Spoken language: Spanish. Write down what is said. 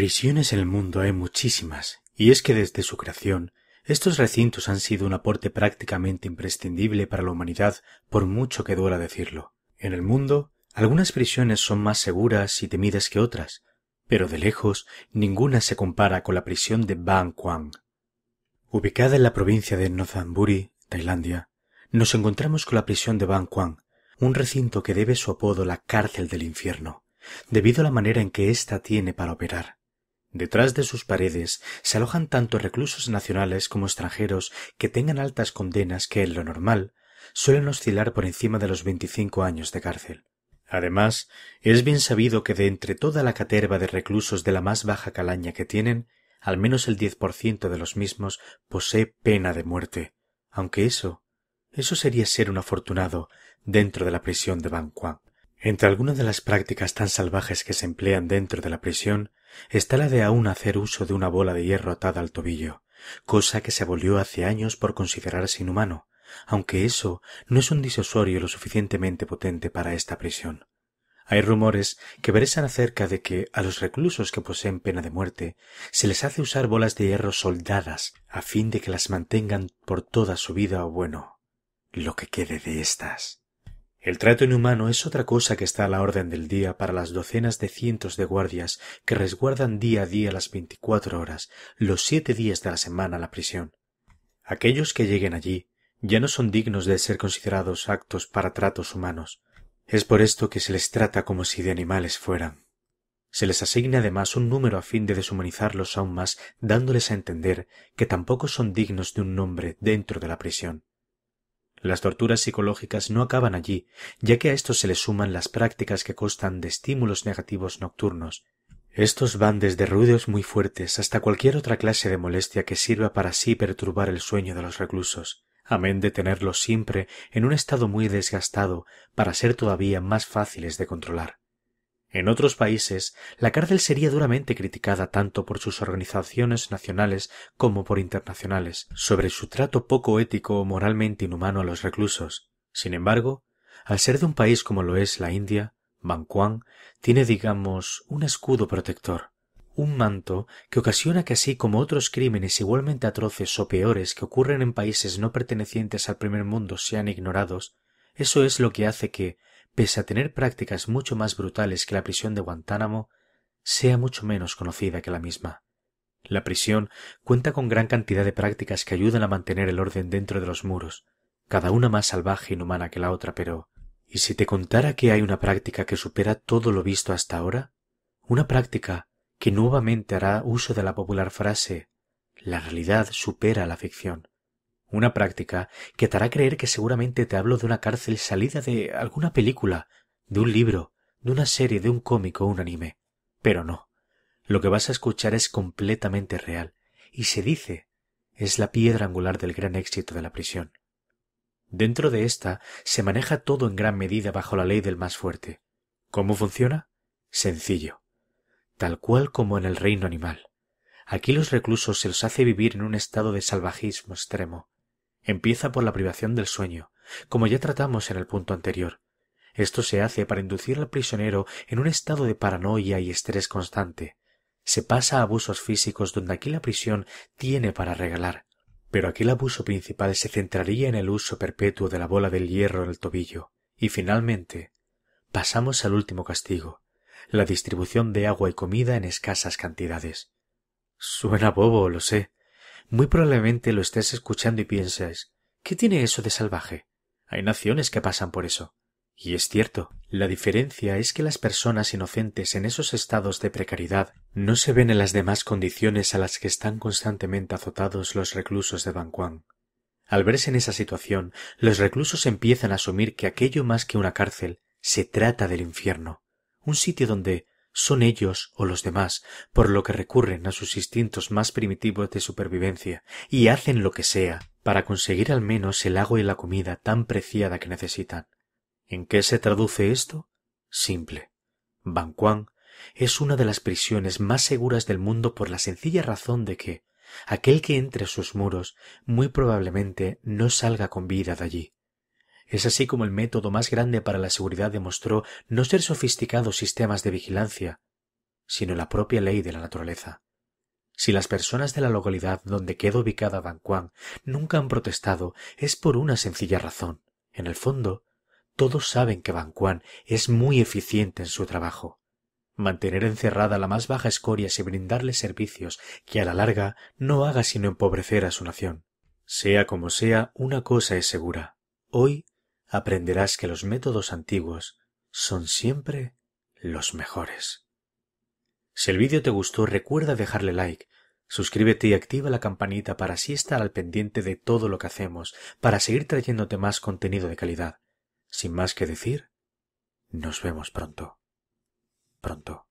Prisiones en el mundo hay muchísimas, y es que desde su creación, estos recintos han sido un aporte prácticamente imprescindible para la humanidad, por mucho que duela decirlo. En el mundo, algunas prisiones son más seguras y temidas que otras, pero de lejos ninguna se compara con la prisión de Ban Kwang. Ubicada en la provincia de nothamburi Tailandia, nos encontramos con la prisión de Ban Kwang, un recinto que debe su apodo la cárcel del infierno, debido a la manera en que ésta tiene para operar. Detrás de sus paredes se alojan tanto reclusos nacionales como extranjeros que tengan altas condenas que, en lo normal, suelen oscilar por encima de los veinticinco años de cárcel. Además, es bien sabido que de entre toda la caterva de reclusos de la más baja calaña que tienen, al menos el diez por ciento de los mismos posee pena de muerte, aunque eso, eso sería ser un afortunado dentro de la prisión de Ban Entre algunas de las prácticas tan salvajes que se emplean dentro de la prisión está la de aún hacer uso de una bola de hierro atada al tobillo, cosa que se abolió hace años por considerarse inhumano, aunque eso no es un disuasorio lo suficientemente potente para esta prisión. Hay rumores que versan acerca de que a los reclusos que poseen pena de muerte se les hace usar bolas de hierro soldadas a fin de que las mantengan por toda su vida o bueno, lo que quede de estas. El trato inhumano es otra cosa que está a la orden del día para las docenas de cientos de guardias que resguardan día a día las veinticuatro horas, los siete días de la semana la prisión. Aquellos que lleguen allí ya no son dignos de ser considerados actos para tratos humanos. Es por esto que se les trata como si de animales fueran. Se les asigna además un número a fin de deshumanizarlos aún más, dándoles a entender que tampoco son dignos de un nombre dentro de la prisión. Las torturas psicológicas no acaban allí, ya que a esto se le suman las prácticas que constan de estímulos negativos nocturnos. Estos van desde ruidos muy fuertes hasta cualquier otra clase de molestia que sirva para sí perturbar el sueño de los reclusos, amén de tenerlos siempre en un estado muy desgastado para ser todavía más fáciles de controlar. En otros países, la cárcel sería duramente criticada tanto por sus organizaciones nacionales como por internacionales, sobre su trato poco ético o moralmente inhumano a los reclusos. Sin embargo, al ser de un país como lo es la India, Banquang tiene, digamos, un escudo protector, un manto que ocasiona que así como otros crímenes igualmente atroces o peores que ocurren en países no pertenecientes al primer mundo sean ignorados, eso es lo que hace que, pese a tener prácticas mucho más brutales que la prisión de Guantánamo, sea mucho menos conocida que la misma. La prisión cuenta con gran cantidad de prácticas que ayudan a mantener el orden dentro de los muros, cada una más salvaje e inhumana que la otra, pero ¿y si te contara que hay una práctica que supera todo lo visto hasta ahora? Una práctica que nuevamente hará uso de la popular frase la realidad supera la ficción. Una práctica que te hará creer que seguramente te hablo de una cárcel salida de alguna película, de un libro, de una serie, de un cómico o un anime. Pero no. Lo que vas a escuchar es completamente real, y se dice es la piedra angular del gran éxito de la prisión. Dentro de ésta se maneja todo en gran medida bajo la ley del más fuerte. ¿Cómo funciona? Sencillo. Tal cual como en el reino animal. Aquí los reclusos se los hace vivir en un estado de salvajismo extremo, Empieza por la privación del sueño, como ya tratamos en el punto anterior. Esto se hace para inducir al prisionero en un estado de paranoia y estrés constante. Se pasa a abusos físicos donde aquí la prisión tiene para regalar. Pero aquel abuso principal se centraría en el uso perpetuo de la bola del hierro en el tobillo. Y finalmente, pasamos al último castigo, la distribución de agua y comida en escasas cantidades. Suena bobo, lo sé, muy probablemente lo estés escuchando y pienses ¿Qué tiene eso de salvaje? Hay naciones que pasan por eso. Y es cierto, la diferencia es que las personas inocentes en esos estados de precariedad no se ven en las demás condiciones a las que están constantemente azotados los reclusos de Banquán. Al verse en esa situación, los reclusos empiezan a asumir que aquello más que una cárcel se trata del infierno, un sitio donde, son ellos o los demás, por lo que recurren a sus instintos más primitivos de supervivencia, y hacen lo que sea para conseguir al menos el agua y la comida tan preciada que necesitan. ¿En qué se traduce esto? Simple. Banquán es una de las prisiones más seguras del mundo por la sencilla razón de que aquel que entre sus muros muy probablemente no salga con vida de allí. Es así como el método más grande para la seguridad demostró no ser sofisticados sistemas de vigilancia, sino la propia ley de la naturaleza. Si las personas de la localidad donde queda ubicada Ban nunca han protestado es por una sencilla razón. En el fondo, todos saben que Ban es muy eficiente en su trabajo. Mantener encerrada la más baja escoria y brindarle servicios que a la larga no haga sino empobrecer a su nación. Sea como sea, una cosa es segura. Hoy aprenderás que los métodos antiguos son siempre los mejores. Si el vídeo te gustó, recuerda dejarle like, suscríbete y activa la campanita para así estar al pendiente de todo lo que hacemos, para seguir trayéndote más contenido de calidad. Sin más que decir, nos vemos pronto. Pronto.